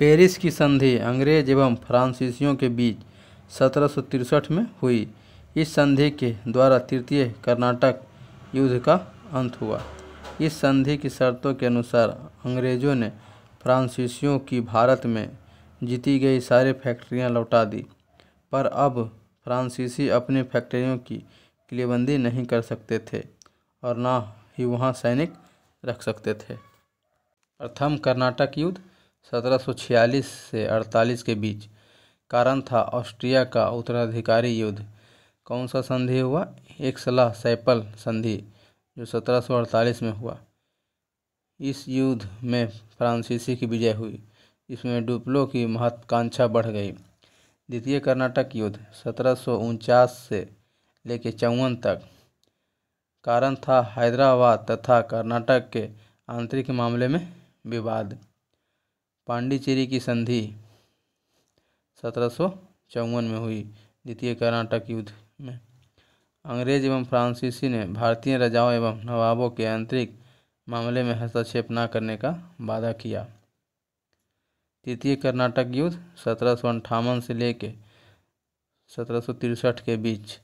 Paris की संधि अंग्रेज एवं फ्रांसीसियों के बीच सत्रह में हुई इस संधि के द्वारा तृतीय कर्नाटक युद्ध का अंत हुआ इस संधि की शर्तों के अनुसार अंग्रेजों ने फ्रांसीसियों की भारत में जीती गई सारी फैक्ट्रियां लौटा दी पर अब फ्रांसीसी अपनी फैक्ट्रियों की किलेबंदी नहीं कर सकते थे और ना ही वहाँ सैनिक रख सकते थे प्रथम कर्नाटक युद्ध सत्रह से अड़तालीस के बीच कारण था ऑस्ट्रिया का उत्तराधिकारी युद्ध कौन सा संधि हुआ एक सलाह सैपल संधि जो 1748 में हुआ इस युद्ध में फ्रांसीसी की विजय हुई इसमें डुप्लो की महत्वाकांक्षा बढ़ गई द्वितीय कर्नाटक युद्ध सत्रह से लेकर चौवन तक कारण था हैदराबाद तथा कर्नाटक के आंतरिक मामले में विवाद पांडिचेरी की संधि सत्रह में हुई द्वितीय कर्नाटक युद्ध में अंग्रेज एवं फ्रांसीसी ने भारतीय राजाओं एवं नवाबों के आंतरिक मामले में हस्तक्षेप न करने का वादा किया तृतीय कर्नाटक युद्ध सत्रह से लेकर सत्रह के बीच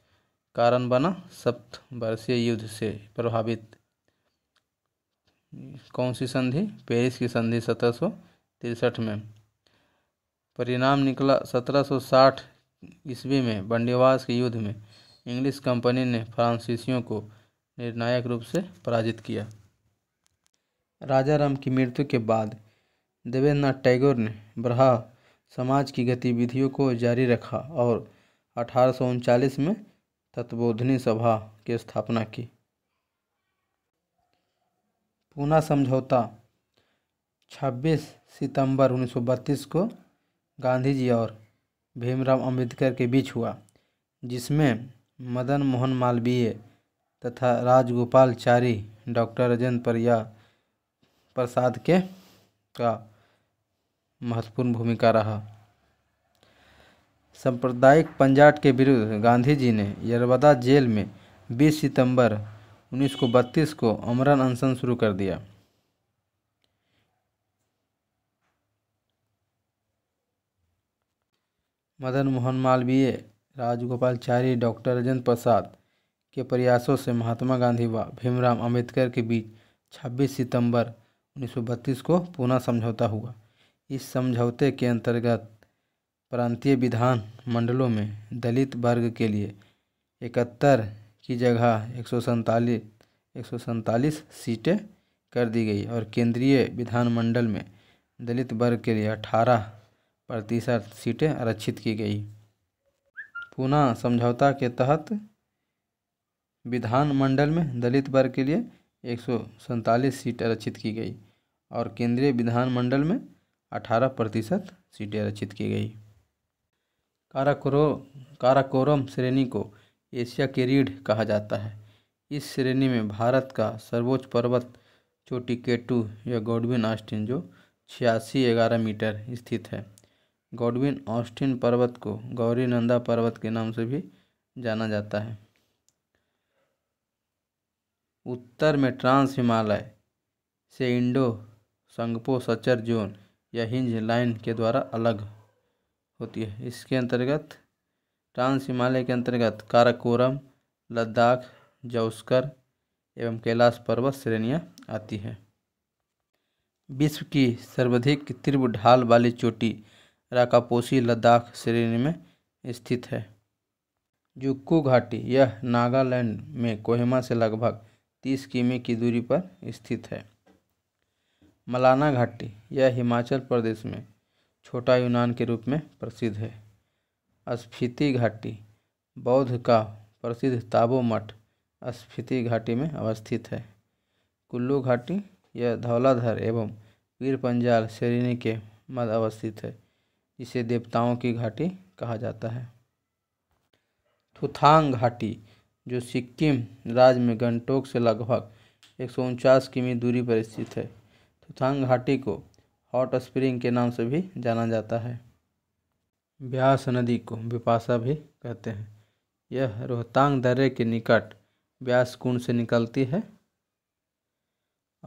कारण बना सप्त वर्षीय युद्ध से प्रभावित कौन सी संधि पेरिस की संधि सत्रह तिरसठ में परिणाम निकला 1760 ईस्वी में बंडीवास के युद्ध में इंग्लिश कंपनी ने फ्रांसीसियों को निर्णायक रूप से पराजित किया राजा राम की मृत्यु के बाद देवेंद्रनाथ टैगोर ने ब्रहा समाज की गतिविधियों को जारी रखा और अठारह में तत्वोधनी सभा की स्थापना की पूना समझौता 26 सितंबर 1932 को गांधी जी और भीमराव अंबेडकर के बीच हुआ जिसमें मदन मोहन मालवीय तथा राजगोपाल चारी डॉक्टर राजेंद्र प्रया प्रसाद के का महत्वपूर्ण भूमिका रहा सांप्रदायिक पंजाट के विरुद्ध गांधी जी ने यरवदा जेल में 20 सितंबर 1932 को अमरन अनशन शुरू कर दिया मदन मोहन मालवीय राजगोपालचारी डॉक्टर राजेंद्र प्रसाद के प्रयासों से महात्मा गांधी व भीमराव अंबेडकर के बीच 26 सितंबर 1932 को पुनः समझौता हुआ इस समझौते के अंतर्गत प्रांतीय विधान मंडलों में दलित वर्ग के लिए इकहत्तर की जगह एक सौ सैंतालीस एक सौ सैंतालीस सीटें कर दी गई और केंद्रीय विधानमंडल में दलित वर्ग के लिए अठारह प्रतिशत सीटें आरक्षित की गई पुनः समझौता के तहत विधानमंडल में दलित वर्ग के लिए एक सीट आरक्षित की गई और केंद्रीय विधानमंडल में 18 प्रतिशत सीटें आरक्षित की गई काराकोरो काराकोरम श्रेणी को एशिया की रीढ़ कहा जाता है इस श्रेणी में भारत का सर्वोच्च पर्वत चोटी केटू या गोडविन ऑस्टिन जो छियासी ग्यारह मीटर स्थित है गॉडविन ऑस्टिन पर्वत को गौरी नंदा पर्वत के नाम से भी जाना जाता है उत्तर में ट्रांस हिमालय से इंडो संगपो सचर जोन या हिंज लाइन के द्वारा अलग होती है इसके अंतर्गत ट्रांस हिमालय के अंतर्गत काराकोरम लद्दाख जौस्कर एवं कैलाश पर्वत श्रेणियाँ आती हैं विश्व की सर्वाधिक तीव्र ढाल वाली चोटी राकापोशी लद्दाख श्रेणी में स्थित है जुक्कू घाटी यह नागालैंड में कोहिमा से लगभग तीस किमी की दूरी पर स्थित है मलाना घाटी यह हिमाचल प्रदेश में छोटा यूनान के रूप में प्रसिद्ध है अस्फीति घाटी बौद्ध का प्रसिद्ध ताबो मठ अस्फीति घाटी में अवस्थित है कुल्लू घाटी यह धौलाधर एवं पीर पंजाल श्रेणी के मध्य अवस्थित है जिसे देवताओं की घाटी कहा जाता है थुथांग घाटी जो सिक्किम राज्य में गंटोक से लगभग एक किमी दूरी पर स्थित है थुथांग घाटी को हॉट स्प्रिंग के नाम से भी जाना जाता है ब्यास नदी को विपासा भी कहते हैं यह रोहतांग दर्रे के निकट ब्यास कुंड से निकलती है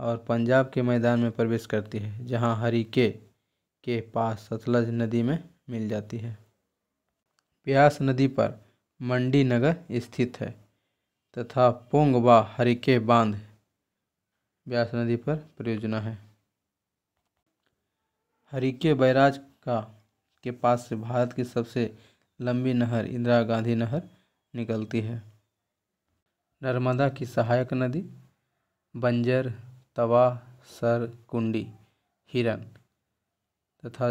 और पंजाब के मैदान में प्रवेश करती है जहां के के पास सतलज नदी में मिल जाती है प्यास नदी पर मंडी नगर स्थित है तथा पोंग व हरिके बांध ब्यास नदी पर परियोजना है हरिके बैराज का के पास से भारत की सबसे लंबी नहर इंदिरा गांधी नहर निकलती है नर्मदा की सहायक नदी बंजर तवा सर कुंडी हिरन तथा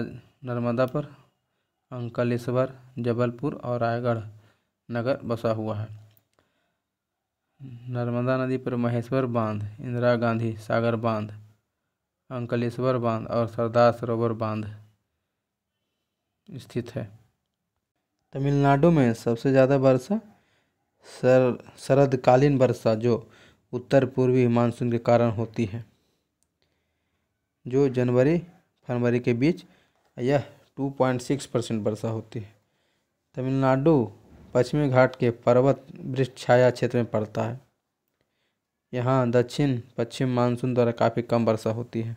नर्मदा पर अंकलेश्वर जबलपुर और रायगढ़ नगर बसा हुआ है नर्मदा नदी पर महेश्वर बांध इंदिरा गांधी सागर बांध अंकलेश्वर बांध और सरदार सरोवर बांध स्थित है तमिलनाडु में सबसे ज़्यादा वर्षा सर शरदकालीन वर्षा जो उत्तर पूर्वी मानसून के कारण होती है जो जनवरी फरवरी के बीच यह टू पॉइंट सिक्स परसेंट वर्षा होती है तमिलनाडु पश्चिमी घाट के पर्वत वृक्ष छाया क्षेत्र में पड़ता है यहाँ दक्षिण पश्चिम मानसून द्वारा काफ़ी कम वर्षा होती है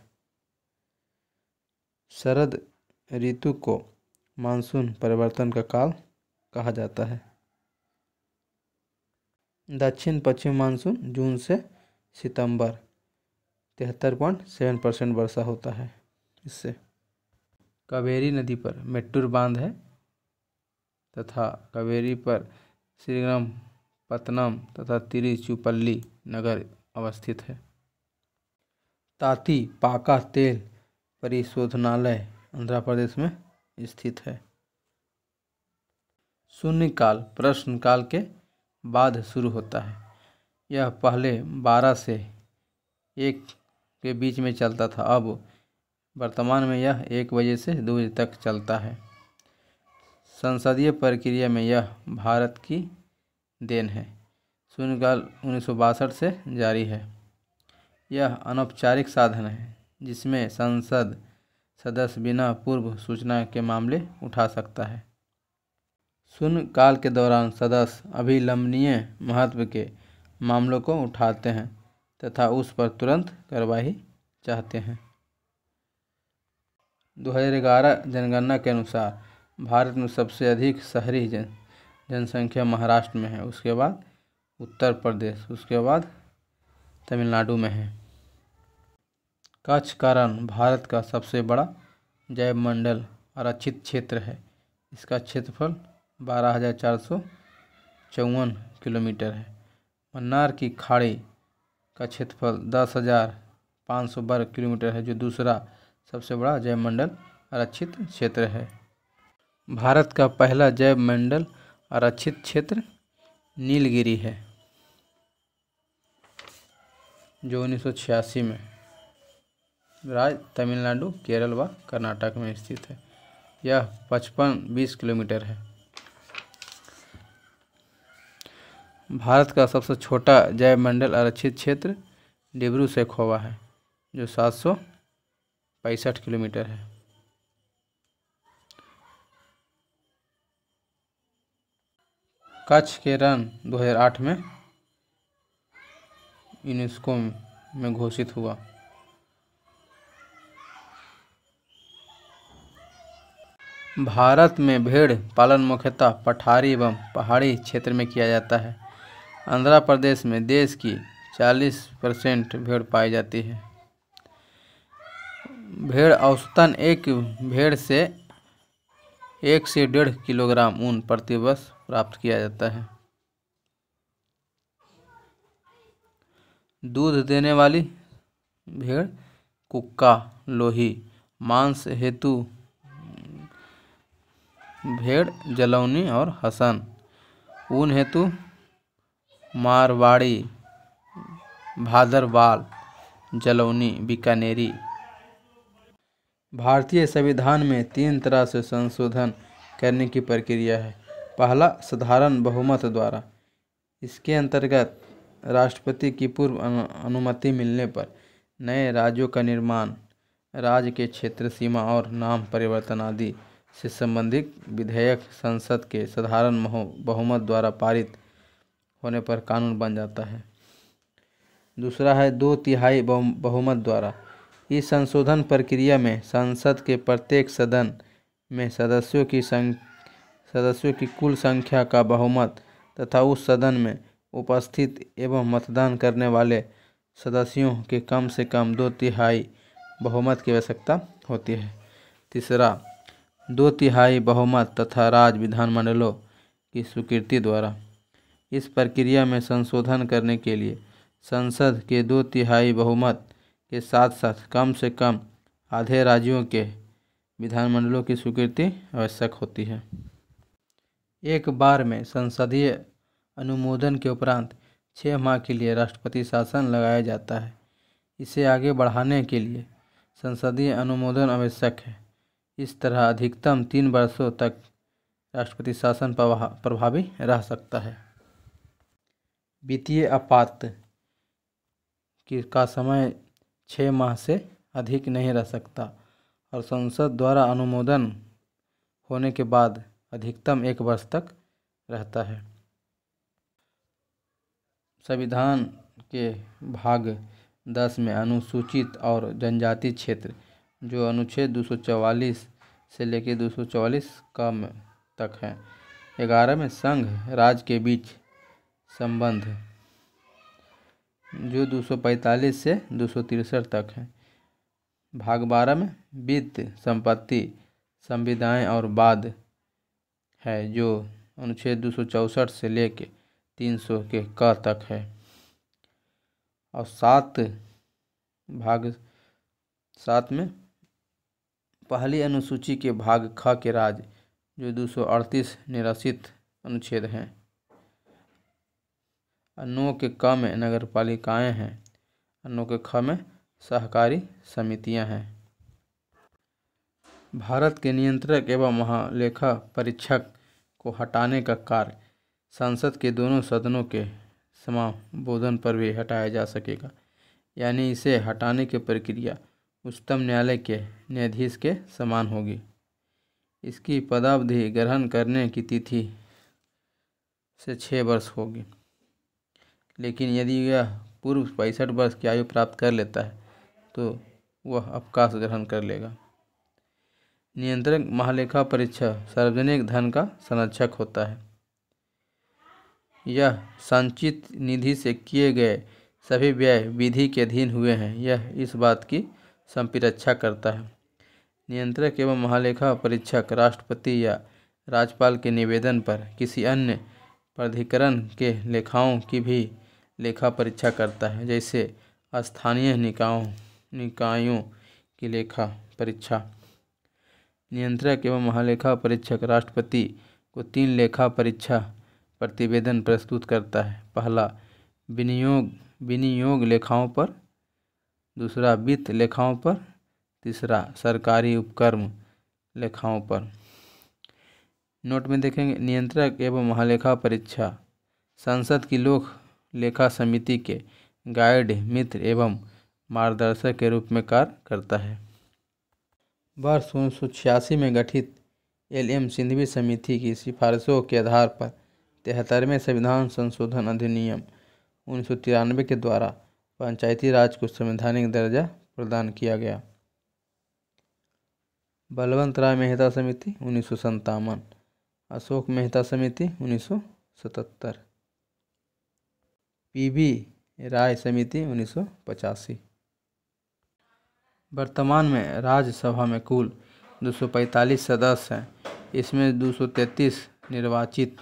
शरद ऋतु को मानसून परिवर्तन का काल कहा जाता है दक्षिण पश्चिम मानसून जून से सितंबर तिहत्तर पॉइंट सेवन परसेंट वर्षा होता है इससे कावेरी नदी पर मेट्टूर बांध है तथा कावेरी पर श्रीराम पतनम तथा तिरुचुपल्ली नगर अवस्थित है ताती पाका तेल परिशोधनालय आंध्र प्रदेश में स्थित है शून्यकाल प्रश्नकाल के बाद शुरू होता है यह पहले बारह से एक के बीच में चलता था अब वर्तमान में यह एक बजे से दो बजे तक चलता है संसदीय प्रक्रिया में यह भारत की देन है शून्यकाल उन्नीस से जारी है यह अनौपचारिक साधन है जिसमें संसद सदस्य बिना पूर्व सूचना के मामले उठा सकता है शून्य काल के दौरान सदस्य अभिलंबनीय महत्व के मामलों को उठाते हैं तथा उस पर तुरंत कार्रवाई चाहते हैं 2011 जनगणना के अनुसार भारत में सबसे अधिक शहरी जन जनसंख्या महाराष्ट्र में है उसके बाद उत्तर प्रदेश उसके बाद तमिलनाडु में है कच्छ कारण भारत का सबसे बड़ा जैव मंडल आरक्षित क्षेत्र है इसका क्षेत्रफल बारह हजार चार सौ चौवन किलोमीटर है मन्नार की खाड़ी का क्षेत्रफल दस हजार पाँच सौ वर्ग किलोमीटर है जो दूसरा सबसे बड़ा जैव मंडल आरक्षित क्षेत्र है भारत का पहला जैव मंडल आरक्षित क्षेत्र नीलगिरी है जो उन्नीस में राज्य तमिलनाडु केरल व कर्नाटक में स्थित है यह पचपन बीस किलोमीटर है भारत का सबसे छोटा जैव मंडल आरक्षित क्षेत्र डिब्रू खोवा है जो सात सौ पैंसठ किलोमीटर है कच्छ के रन 2008 में यूनेस्को में घोषित हुआ भारत में भेड़ पालन मुख्यतः पठारी एवं पहाड़ी क्षेत्र में किया जाता है आंध्र प्रदेश में देश की 40 परसेंट भेड़ पाई जाती है भेड़ औसतन एक भेड़ से एक से डेढ़ किलोग्राम ऊन प्रतिवर्ष प्राप्त किया जाता है दूध देने वाली भेड़ कुक्का लोही मांस हेतु भेड़ जलौनी और हसन ऊन हेतु मारवाड़ी भादरवाल जलौनी बीकानेरी भारतीय संविधान में तीन तरह से संशोधन करने की प्रक्रिया है पहला साधारण बहुमत द्वारा इसके अंतर्गत राष्ट्रपति की पूर्व अनुमति मिलने पर नए राज्यों का निर्माण राज्य के क्षेत्र सीमा और नाम परिवर्तन आदि से संबंधित विधेयक संसद के साधारण बहुमत द्वारा पारित होने पर कानून बन जाता है दूसरा है दो तिहाई बहुमत द्वारा इस संशोधन प्रक्रिया में संसद के प्रत्येक सदन में सदस्यों की सदस्यों की कुल संख्या का बहुमत तथा उस सदन में उपस्थित एवं मतदान करने वाले सदस्यों के कम से कम दो तिहाई बहुमत की आवश्यकता होती है तीसरा दो तिहाई बहुमत तथा राज्य विधानमंडलों की स्वीकृति द्वारा इस प्रक्रिया में संशोधन करने के लिए संसद के दो तिहाई बहुमत के साथ साथ कम से कम आधे राज्यों के विधानमंडलों की स्वीकृति आवश्यक होती है एक बार में संसदीय अनुमोदन के उपरांत छः माह के लिए राष्ट्रपति शासन लगाया जाता है इसे आगे बढ़ाने के लिए संसदीय अनुमोदन आवश्यक है इस तरह अधिकतम तीन वर्षों तक राष्ट्रपति शासन प्रभावी रह सकता है वित्तीय आपात का समय छः माह से अधिक नहीं रह सकता और संसद द्वारा अनुमोदन होने के बाद अधिकतम एक वर्ष तक रहता है संविधान के भाग दस में अनुसूचित और जनजाति क्षेत्र जो अनुच्छेद दो सौ चवालीस से लेकर दो सौ चवालीस कम तक है ग्यारह में संघ राज्य के बीच संबंध जो 245 से दो तक है भाग बारह में वित्त संपत्ति संविधाएँ और बाद है जो अनुच्छेद दो से लेके 300 के क तक है और सात भाग सात में पहली अनुसूची के भाग ख के राज जो अड़तीस निरसित अनुच्छेद हैं अन्नों के क में पालिकाएँ हैं अन्नों के ख में सहकारी समितियाँ हैं भारत के नियंत्रक एवं महालेखा परीक्षक को हटाने का कार्य संसद के दोनों सदनों के समाबोधन पर भी हटाया जा सकेगा यानी इसे हटाने की प्रक्रिया उच्चतम न्यायालय के न्यायाधीश के समान होगी इसकी पदावधि ग्रहण करने की तिथि से छः वर्ष होगी लेकिन यदि यह पूर्व पैंसठ वर्ष की आयु प्राप्त कर लेता है तो वह अवकाश ग्रहण कर लेगा नियंत्रक महालेखा परीक्षा सार्वजनिक धन का संरक्षक होता है यह संचित निधि से किए गए सभी व्यय विधि के अधीन हुए हैं यह इस बात की संपिरक्षा करता है नियंत्रक एवं महालेखा परीक्षक राष्ट्रपति या राज्यपाल के निवेदन पर किसी अन्य प्राधिकरण के लेखाओं की भी लेखा परीक्षा करता है जैसे स्थानीय निकायों निकायों की लेखा परीक्षा नियंत्रक एवं महालेखा परीक्षक राष्ट्रपति को तीन लेखा परीक्षा प्रतिवेदन प्रस्तुत करता है पहला विनियोग विनियोग लेखाओं पर दूसरा वित्त लेखाओं पर तीसरा सरकारी उपक्रम लेखाओं पर नोट में देखेंगे नियंत्रक एवं महालेखा परीक्षा संसद की लोक लेखा समिति के गाइड मित्र एवं मार्गदर्शक के रूप में कार्य करता है वर्ष उन्नीस में गठित एल एम सिंधवी समिति की सिफारिशों के आधार पर तिहत्तरवें संविधान संशोधन अधिनियम उन्नीस के द्वारा पंचायती राज को संवैधानिक दर्जा प्रदान किया गया बलवंत राय मेहता समिति उन्नीस अशोक मेहता समिति उन्नीस पीबी राय समिति उन्नीस वर्तमान में राज्यसभा में कुल 245 सदस्य हैं इसमें 233 निर्वाचित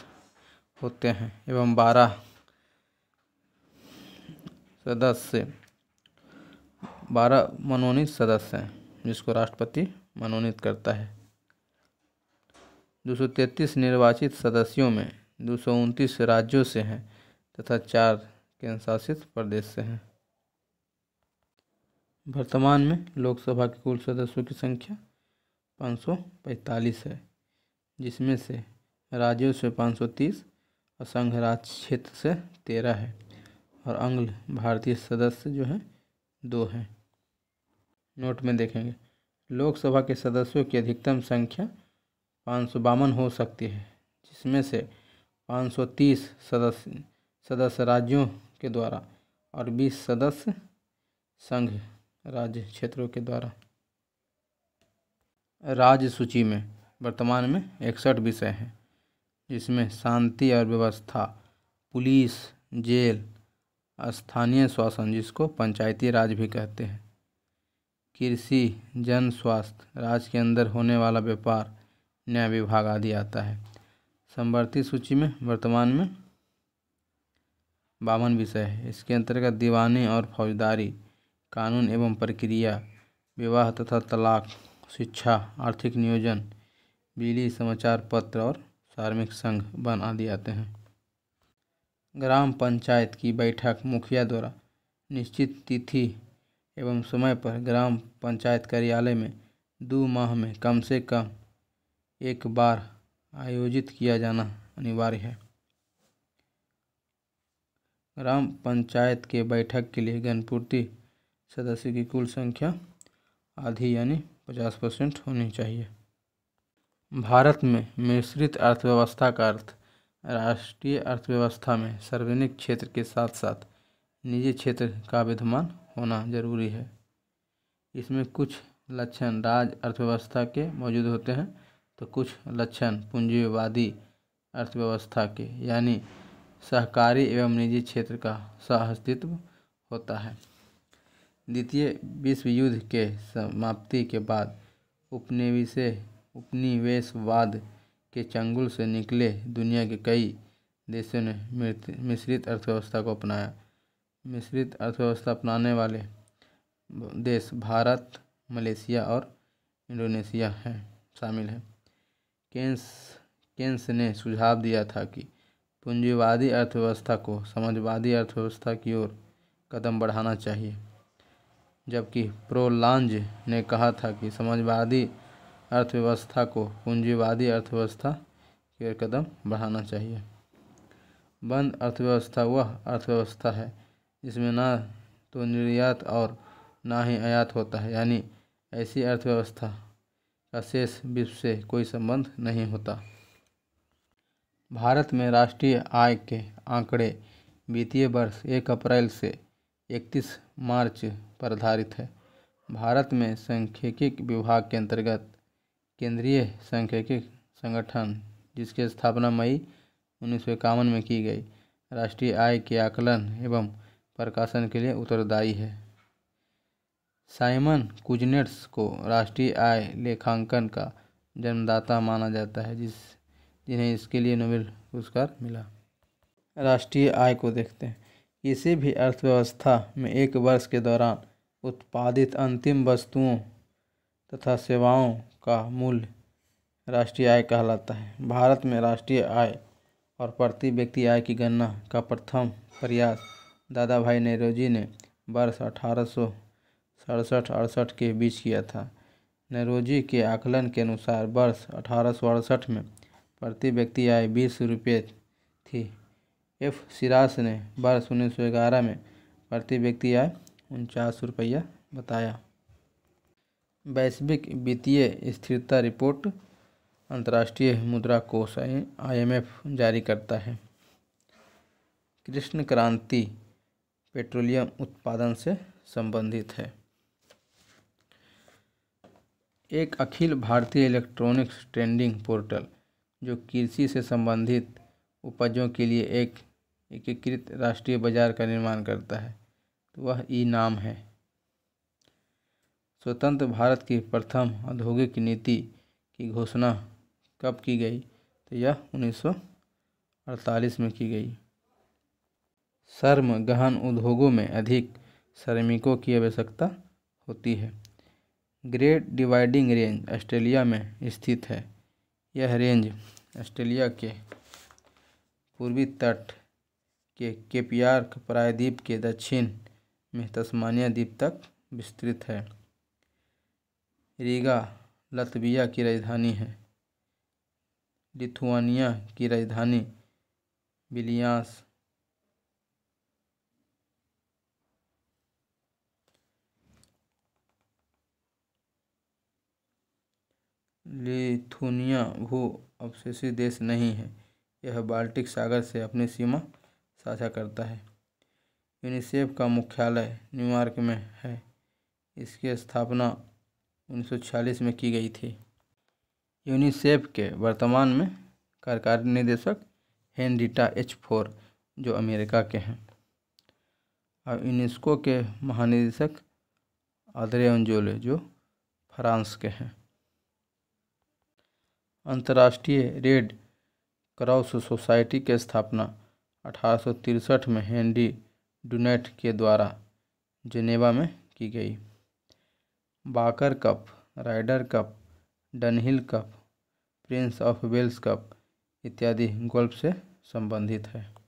होते हैं एवं 12 सदस्य 12 मनोनीत सदस्य हैं जिसको राष्ट्रपति मनोनीत करता है 233 निर्वाचित सदस्यों में दो राज्यों से हैं तथा चार केंद्रशासित प्रदेश से हैं वर्तमान में लोकसभा के कुल सदस्यों की संख्या पाँच सौ पैंतालीस है जिसमें से राज्यों से पाँच तीस और संघ राज्य क्षेत्र से तेरह है और अंग्ल भारतीय सदस्य जो हैं दो हैं नोट में देखेंगे लोकसभा के सदस्यों की अधिकतम संख्या पाँच सौ बावन हो सकती है जिसमें से पाँच सौ तीस सदस्य सदस्य राज्यों के द्वारा और बीस सदस्य संघ राज्य क्षेत्रों के द्वारा राज्य सूची में वर्तमान में इकसठ विषय हैं जिसमें शांति और व्यवस्था पुलिस जेल स्थानीय शासन जिसको पंचायती राज भी कहते हैं कृषि जन स्वास्थ्य राज्य के अंदर होने वाला व्यापार न्याय विभाग आदि आता है समवर्ती सूची में वर्तमान में बावन विषय है इसके अंतर्गत दीवानी और फौजदारी कानून एवं प्रक्रिया विवाह तथा तलाक शिक्षा आर्थिक नियोजन बिजली समाचार पत्र और धार्मिक संघ बन आदि आते हैं ग्राम पंचायत की बैठक मुखिया द्वारा निश्चित तिथि एवं समय पर ग्राम पंचायत कार्यालय में दो माह में कम से कम एक बार आयोजित किया जाना अनिवार्य है ग्राम पंचायत के बैठक के लिए गणपूर्ति सदस्य की कुल संख्या आधी यानी पचास परसेंट होनी चाहिए भारत में मिश्रित अर्थव्यवस्था का अर्थ राष्ट्रीय अर्थव्यवस्था में सार्वजनिक क्षेत्र के साथ साथ निजी क्षेत्र का विद्यमान होना जरूरी है इसमें कुछ लक्षण राज्य अर्थव्यवस्था के मौजूद होते हैं तो कुछ लक्षण पूंजीवादी अर्थव्यवस्था के यानी सहकारी एवं निजी क्षेत्र का सहअस्तित्व होता है द्वितीय विश्व युद्ध के समाप्ति के बाद उपनिवेश उपनिवेशवाद के चंगुल से निकले दुनिया के कई देशों ने मिश्रित अर्थव्यवस्था को अपनाया मिश्रित अर्थव्यवस्था अपनाने वाले देश भारत मलेशिया और इंडोनेशिया हैं शामिल हैं केन्स केन्स ने सुझाव दिया था कि पूंजीवादी अर्थव्यवस्था को समाजवादी अर्थव्यवस्था की ओर कदम बढ़ाना चाहिए जबकि प्रोलांज ने कहा था कि समाजवादी अर्थव्यवस्था को पूंजीवादी अर्थव्यवस्था की ओर कदम बढ़ाना चाहिए बंद अर्थव्यवस्था वह अर्थव्यवस्था है जिसमें ना तो निर्यात और ना ही आयात होता है यानी ऐसी अर्थव्यवस्था का शेष विश्व से कोई संबंध नहीं होता भारत में राष्ट्रीय आय के आंकड़े वित्तीय वर्ष एक अप्रैल से इकतीस मार्च पर आधारित है भारत में सांख्यिकी विभाग के अंतर्गत केंद्रीय सांख्यिकी संगठन जिसकी स्थापना मई उन्नीस में की गई राष्ट्रीय आय के आकलन एवं प्रकाशन के लिए उत्तरदायी है साइमन कुजनेट्स को राष्ट्रीय आय लेखांकन का जन्मदाता माना जाता है जिस जिन्हें इसके लिए नोबेल पुरस्कार मिला राष्ट्रीय आय को देखते हैं किसी भी अर्थव्यवस्था में एक वर्ष के दौरान उत्पादित अंतिम वस्तुओं तथा सेवाओं का मूल्य राष्ट्रीय आय कहलाता है भारत में राष्ट्रीय आय और प्रति व्यक्ति आय की गणना का प्रथम प्रयास दादा भाई नेहरोजी ने वर्ष अठारह सौ सड़सठ अड़सठ के बीच किया था नेहरू के आकलन के अनुसार वर्ष अठारह में प्रति व्यक्ति आय बीस रुपये थी एफ सिरास ने वर्ष उन्नीस सौ ग्यारह में प्रति व्यक्ति आय उनचास रुपया बताया वैश्विक वित्तीय स्थिरता रिपोर्ट अंतर्राष्ट्रीय मुद्रा कोष आईएमएफ जारी करता है कृष्ण क्रांति पेट्रोलियम उत्पादन से संबंधित है एक अखिल भारतीय इलेक्ट्रॉनिक्स ट्रेंडिंग पोर्टल जो कृषि से संबंधित उपजों के लिए एक एकीकृत राष्ट्रीय बाजार का निर्माण करता है तो वह ई नाम है स्वतंत्र भारत की प्रथम औद्योगिक नीति की घोषणा कब की गई तो यह 1948 में की गई श्रम गहन उद्योगों में अधिक श्रमिकों की आवश्यकता होती है ग्रेट डिवाइडिंग रेंज ऑस्ट्रेलिया में स्थित है यह रेंज ऑस्ट्रेलिया के पूर्वी तट के केपियार्क प्रायद्वीप के दक्षिण में तस्मानिया द्वीप तक विस्तृत है रीगा लतविया की राजधानी है लिथुआनिया की राजधानी बिलियास लिथुनिया भू अवशेषी देश नहीं है यह बाल्टिक सागर से अपनी सीमा साझा करता है यूनिसेफ का मुख्यालय न्यूयॉर्क में है इसकी स्थापना 1946 में की गई थी यूनिसेफ के वर्तमान में कार्यकारी निदेशक हेनरीटा एच फोर जो अमेरिका के हैं और यूनेस्को के महानिदेशक आदरे अंजोले जो फ्रांस के हैं अंतर्राष्ट्रीय रेड क्रॉस सोसाइटी की स्थापना अठारह में हेनरी डुनेट के द्वारा जिनेवा में की गई Walker cup Ryder cup Dunhill cup Prince of Wales cup इत्यादि गोल्फ से संबंधित है